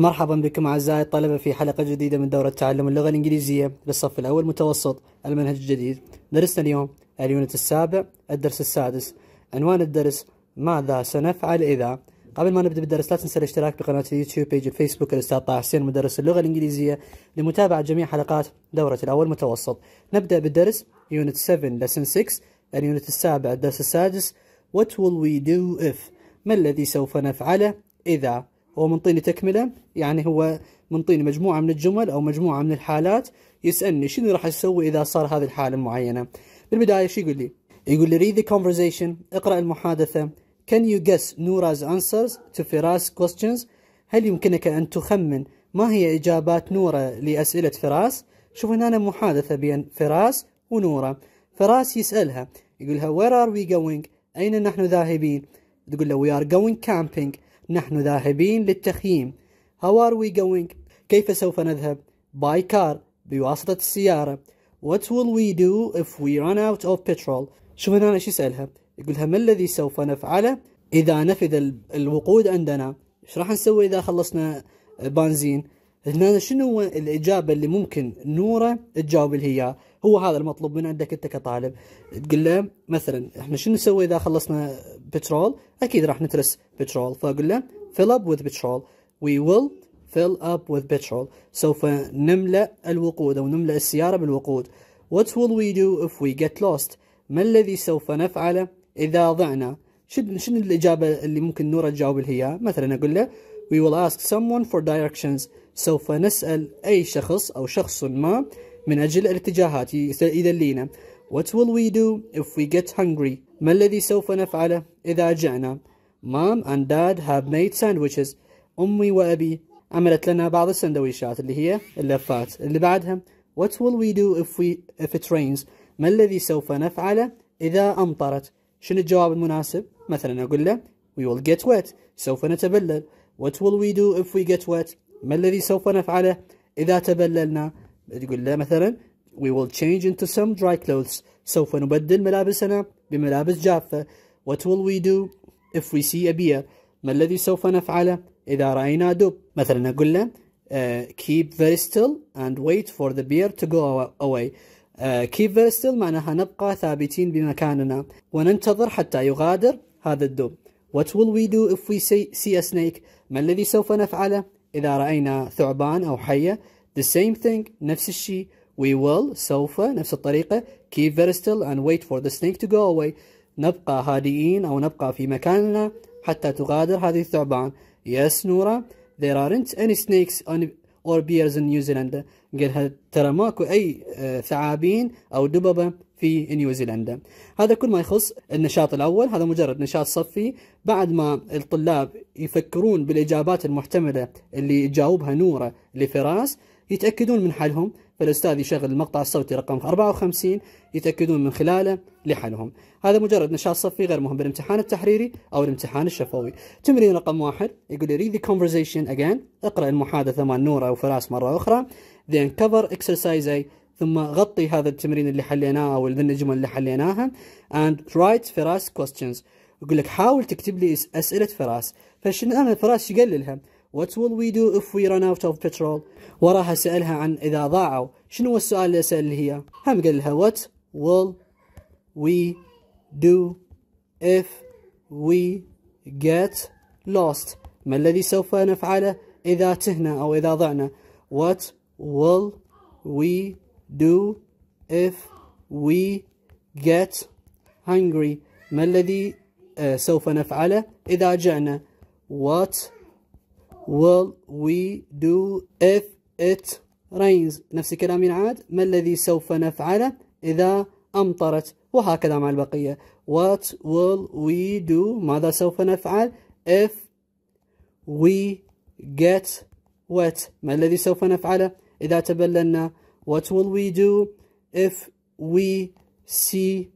مرحبا بكم أعزائي الطلبة في حلقة جديدة من دورة تعلم اللغة الإنجليزية للصف الأول متوسط المنهج الجديد درسنا اليوم اليونت السابع الدرس السادس عنوان الدرس ماذا سنفعل إذا قبل ما نبدأ بالدرس لا تنسى الاشتراك بقناة اليوتيوب بيج الفيسبوك الأستاذ طه حسين مدرس اللغة الإنجليزية لمتابعة جميع حلقات دورة الأول متوسط نبدأ بالدرس يونت 7 لسن 6 اليونت السابع الدرس السادس What will we do if ما الذي سوف نفعله إذا هو منطيني تكملة يعني هو من مجموعة من الجمل أو مجموعة من الحالات يسألني شنو راح أسوي إذا صار هذه الحالة المعينة بالبداية شو يقول لي يقول لي read the conversation اقرأ المحادثة can you guess Nora's answers to Firas questions هل يمكنك أن تخمن ما هي إجابات نورة لأسئلة فراس شوف هنا أنا محادثة بين فراس ونورة فراس يسألها يقول لها where are we going أين نحن ذاهبين تقول له we are going camping نحن ذاهبين للتخييم How are we going? كيف سوف نذهب? By car بواسطة السيارة What will we do if we run out of petrol? شوف هنا ايش يسألها يقولها ما الذي سوف نفعله إذا نفذ الوقود عندنا؟ ايش راح نسوي إذا خلصنا بنزين؟ هنا شنو هو الاجابه اللي ممكن نوره تجاوب اللي هي هو هذا المطلوب من عندك انت كطالب تقول له مثلا احنا شنو نسوي اذا خلصنا بترول اكيد راح ندرس بترول فاقول له fill up with petrol we will fill up with petrol سوف نملأ الوقود او نملأ السياره بالوقود what will we do if we get lost ما الذي سوف نفعله اذا ضعنا شنو شنو الاجابه اللي ممكن نوره تجاوب اللي هي مثلا اقول له we will ask someone for directions سوف نسأل أي شخص أو شخص ما من أجل الاتجاهات يدلينا What will we do if we get hungry? ما الذي سوف نفعله إذا جعنا؟ Mom and Dad have made sandwiches. أمي وأبي عملت لنا بعض السندويشات اللي هي اللفات اللي بعدها What will we do if we if it rains? ما الذي سوف نفعله إذا أمطرت؟ شنو الجواب المناسب؟ مثلا أقول له We will get wet. سوف نتبلل. What will we do if we get wet? ما الذي سوف نفعله إذا تبللنا تقول له مثلا we will change into some dry clothes سوف نبدل ملابسنا بملابس جافة what will we do if we see a bear ما الذي سوف نفعله إذا رأينا دب مثلا أقول له uh, keep very still and wait for the bear to go away uh, keep very still معناها نبقى ثابتين بمكاننا وننتظر حتى يغادر هذا الدب what will we do if we see a snake ما الذي سوف نفعله إذا رأينا ثعبان أو حية the same thing نفس الشيء we will سوف نفس الطريقة keep very still and wait for the snake to go away نبقى هادئين أو نبقى في مكاننا حتى تغادر هذه الثعبان yes نورا there aren't any snakes or bears in New Zealand قال ترى ماكو أي آه، ثعابين أو دببة في نيوزيلندا هذا كل ما يخص النشاط الأول هذا مجرد نشاط صفي بعد ما الطلاب يفكرون بالإجابات المحتملة اللي جاوبها نورة لفراس يتأكدون من حالهم فالأستاذ يشغل المقطع الصوتي رقم 54 يتأكدون من خلاله لحنهم هذا مجرد نشاط صفي غير مهم بالامتحان التحريري أو الامتحان الشفوي تمرين رقم واحد يقول لي read the conversation again اقرأ المحادثة مع نورا وفراس مرة أخرى then cover exercise A ثم غطي هذا التمرين اللي حليناه أو الجمل اللي حليناها and write فراس questions يقول لك حاول تكتب لي أسئلة فراس فشنو أنا فراس يقللها What will we do if we run out of petrol وراح سألها عن إذا ضاعوا شنو السؤال اللي سأل هي هم قال لها What will we do if we get lost ما الذي سوف نفعله إذا تهنا أو إذا ضعنا What will we do if we get hungry ما الذي سوف نفعله إذا جعنا What will we do if it rains نفس الكلام ينعاد ما الذي سوف نفعله إذا أمطرت وهكذا مع البقية what will we do ماذا سوف نفعل if we get wet ما الذي سوف نفعله إذا تبللنا what will we do if we see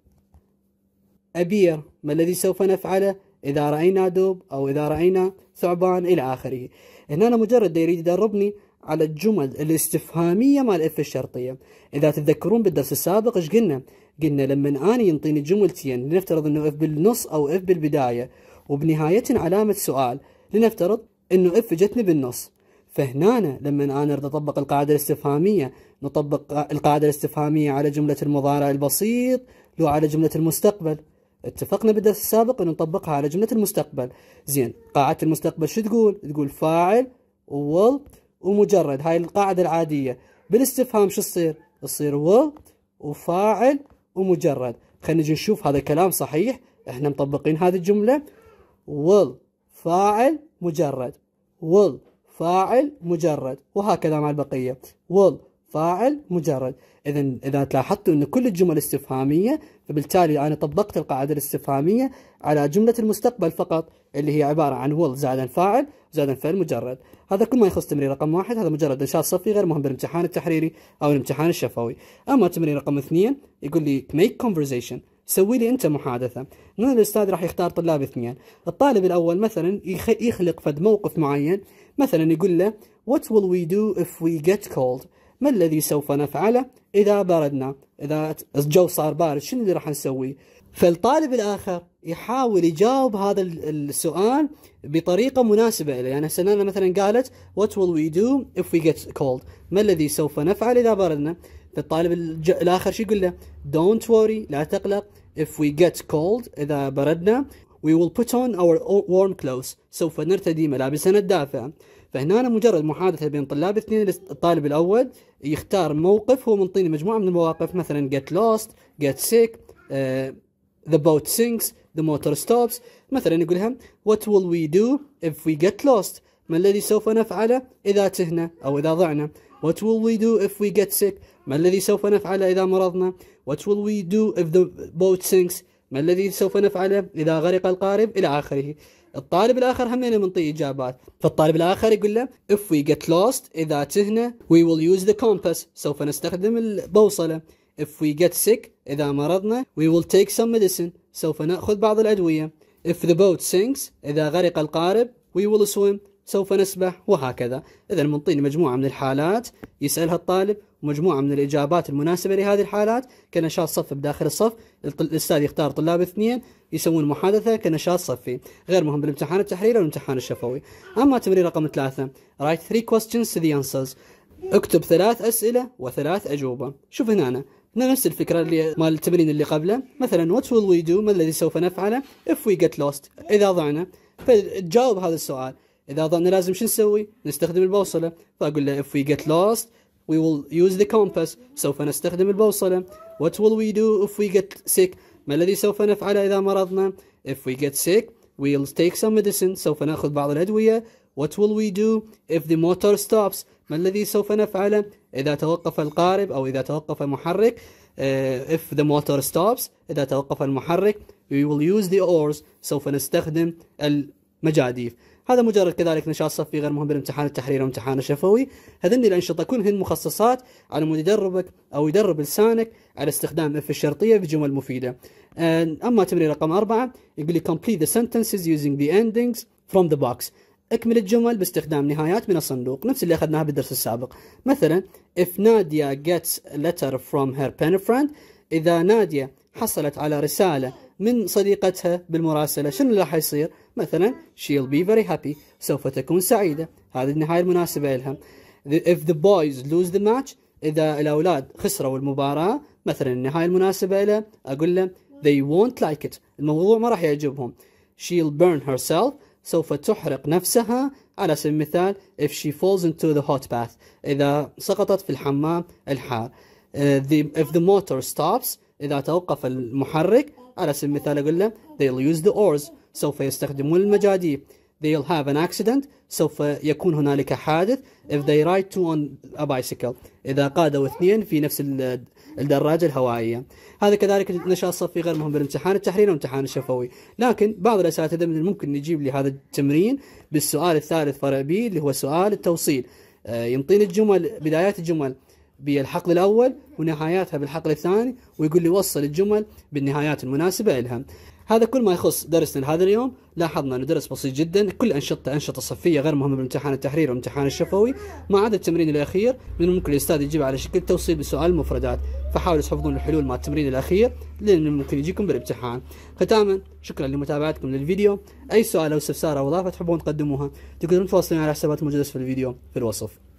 a beer ما الذي سوف نفعله إذا رأينا دب أو إذا رأينا ثعبان إلى آخره هنا أنا مجرد يريد يدربني على الجمل الاستفهامية مال الإف الشرطية إذا تتذكرون بالدرس السابق إيش قلنا قلنا لما اني ينطيني جملتين لنفترض أنه إف بالنص أو إف بالبداية وبنهايه علامة سؤال لنفترض أنه إف جتني بالنص فهنا لما أنا أريد أطبق القاعدة الاستفهامية نطبق القاعدة الاستفهامية على جملة المضارع البسيط لو على جملة المستقبل اتفقنا بالدرس السابق أن نطبقها على جملة المستقبل زين قاعدة المستقبل شو تقول تقول فاعل وول ومجرد هاي القاعدة العادية بالاستفهام شو تصير تصير وول وفاعل ومجرد خلينا نجي نشوف هذا الكلام صحيح احنا مطبقين هذه الجملة وول فاعل مجرد وول فاعل مجرد وهكذا مع البقية وول فاعل مجرد اذا اذا تلاحظتوا ان كل الجمل استفهاميه فبالتالي انا طبقت القاعده الاستفهاميه على جمله المستقبل فقط اللي هي عباره عن will زائد فاعل زائد فعل مجرد هذا كل ما يخص تمرين رقم واحد هذا مجرد نشاط صفي غير مهم بالامتحان التحريري او الامتحان الشفوي اما تمرين رقم اثنين يقول لي make conversation سوي لي انت محادثه هنا الاستاذ راح يختار طلاب اثنين الطالب الاول مثلا يخلق فد موقف معين مثلا يقول له what will we do if we get كولد ما الذي سوف نفعله إذا بردنا إذا الجو صار بارد شنو اللي راح نسوي فالطالب الآخر يحاول يجاوب هذا السؤال بطريقة مناسبة له يعني سنانا مثلا قالت what will we do if we get cold ما الذي سوف نفعل إذا بردنا فالطالب الآخر شو يقول له don't worry لا تقلق if we get cold إذا بردنا we will put on our warm clothes سوف نرتدي ملابسنا الدافئة فهنا أنا مجرد محادثه بين طلاب اثنين الطالب الاول يختار موقف هو منطيني مجموعه من المواقف مثلا get lost get sick uh, the boat sinks the motor stops مثلا يقول what will we do if we get lost ما الذي سوف نفعله اذا تهنا او اذا ضعنا what will we do if we get sick ما الذي سوف نفعله اذا مرضنا what will we do if the boat sinks ما الذي سوف نفعله اذا غرق القارب الى اخره الطالب الاخر همين منطي اجابات فالطالب الاخر يقول له if we get lost اذا تهنا we will use the compass سوف نستخدم البوصله if we get sick اذا مرضنا we will take some medicine سوف ناخذ بعض الادويه if the boat sinks اذا غرق القارب we will swim سوف نسبح وهكذا إذا منطين مجموعة من الحالات يسألها الطالب ومجموعة من الإجابات المناسبة لهذه الحالات كنشاط صف بداخل الصف الأستاذ يختار طلاب اثنين يسوون محادثة كنشاط صفي غير مهم بالامتحان التحريري والامتحان الشفوي أما تمرين رقم ثلاثة write three questions to the answers اكتب ثلاث أسئلة وثلاث أجوبة شوف هنا أنا. نفس الفكرة اللي مال التمرين اللي قبله مثلا what will we do ما الذي سوف نفعله if we get lost إذا ضعنا فتجاوب هذا السؤال إذا ظلنا لازم شو نسوي؟ نستخدم البوصلة فأقول له if we get lost we will use the compass سوف نستخدم البوصلة what will we do if we get sick ما الذي سوف نفعله إذا مرضنا if we get sick we'll take some medicine سوف نأخذ بعض الأدوية what will we do if the motor stops ما الذي سوف نفعله إذا توقف القارب أو إذا توقف المحرك uh, if the motor stops إذا توقف المحرك we will use the oars سوف نستخدم المجاديف هذا مجرد كذلك نشاط صفي غير مهم بالامتحان التحريري وامتحان الشفوي هذني الأنشطة كلهن مخصصات على مود يدربك أو يدرب لسانك على استخدام اف الشرطية في جمل مفيدة آه، أما تمرين رقم أربعة يقول لي complete the sentences using the endings from the box اكمل الجمل باستخدام نهايات من الصندوق نفس اللي اخذناها بالدرس السابق مثلا if Nadia gets a letter from her pen friend إذا نادية حصلت على رسالة من صديقتها بالمراسلة شنو اللي راح يصير مثلا she'll be very happy سوف تكون سعيدة هذه النهاية المناسبة لها if the boys lose the match إذا الأولاد خسروا المباراة مثلا النهاية المناسبة لها أقول له they won't like it الموضوع ما راح يعجبهم she'll burn herself سوف تحرق نفسها على سبيل المثال if she falls into the hot bath إذا سقطت في الحمام الحار uh, the, if the motor stops إذا توقف المحرك على سبيل المثال أقول له they'll use the oars سوف يستخدمون المجاديف they'll have an accident سوف يكون هنالك حادث if they ride two on a bicycle إذا قادوا اثنين في نفس الدراجة الهوائية هذا كذلك نشاط صفي غير مهم بالامتحان التحرير والامتحان الشفوي لكن بعض الأساتذة من الممكن نجيب لهذا التمرين بالسؤال الثالث فرع بي اللي هو سؤال التوصيل آه، يعطيني الجمل بدايات الجمل بالحقل الأول ونهاياتها بالحقل الثاني ويقول لي وصل الجمل بالنهايات المناسبة لها هذا كل ما يخص درسنا هذا اليوم لاحظنا انه درس بسيط جدا كل انشطه انشطه صفيه غير مهمه بالامتحان التحرير والامتحان الشفوي ما عدا التمرين الاخير من الممكن الاستاذ يجيب على شكل توصيل بسؤال مفردات فحاولوا تحفظون الحلول مع التمرين الاخير لان ممكن يجيكم بالامتحان ختاما شكرا لمتابعتكم للفيديو اي سؤال او استفسار او اضافه تحبون تقدموها تقدرون تواصلون على حسابات الموجوده في الفيديو في الوصف